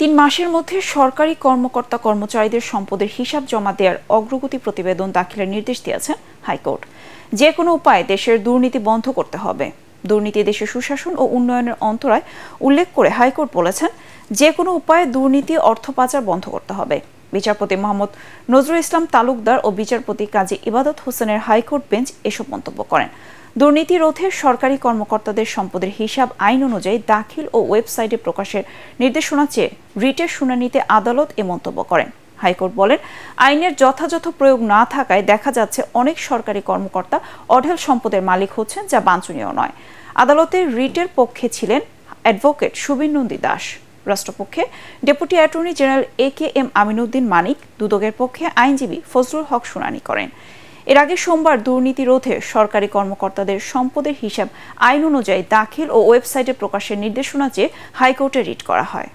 তিন মাসের মধ্যে সরকারি কর্মকর্তা কর্মচারীদের সম্পদের হিসাব জমা দেওয়ার অগ্রগতি প্রতিবেদন দাখিলের নির্দেশ দিয়েছেন হাইকোর্ট যে কোনো উপায়ে দেশের দুর্নীতি বন্ধ করতে হবে দুর্নীতি দেশের সুশাসন ও উন্নয়নের অন্তরায় উল্লেখ করে হাইকোর্ট বলেছেন যে কোনো উপায়ে দুর্নীতি অর্থ পাচার বন্ধ করতে হবে বিচারপতি মোহাম্মদ নজরুল ইসলাম তালুকদার ও বিচারপতি কাজী ইবাদত হোসেনের হাইকোর্ট বেঞ্চ এসব মন্তব্য করেন দুর্নীতি রোধে সরকারি কর্মকর্তাদের সম্পদের হিসাব আইন অনুযায়ী দাখিল ও ওয়েবসাইটে প্রকাশের নির্দেশনা চেয়ে রিটের শুনানিতে আদালত এ মন্তব্য করেন হাইকোর্ট বলেন আইনের যথাযথ প্রয়োগ না থাকায় দেখা যাচ্ছে অনেক সরকারি কর্মকর্তা অঢেল সম্পদের মালিক হচ্ছেন যা বাঞ্ছনীয় নয় আদালতে রিটের পক্ষে ছিলেন অ্যাডভোকেট নন্দী দাস রাষ্ট্রপক্ষে deputy attorney general A K M Aminuddin Manik দুদকের পক্ষে আইনজীবী ফজলুল হক শুনানি করেন এর আগে সোমবার দুর্নীতি রোধে সরকারি কর্মকর্তাদের সম্পদের হিসাব আইন অনুযায়ী দাখিল ও ওয়েবসাইটে প্রকাশের নির্দেশনা চেয়ে হাইকোর্টে রিট করা হয়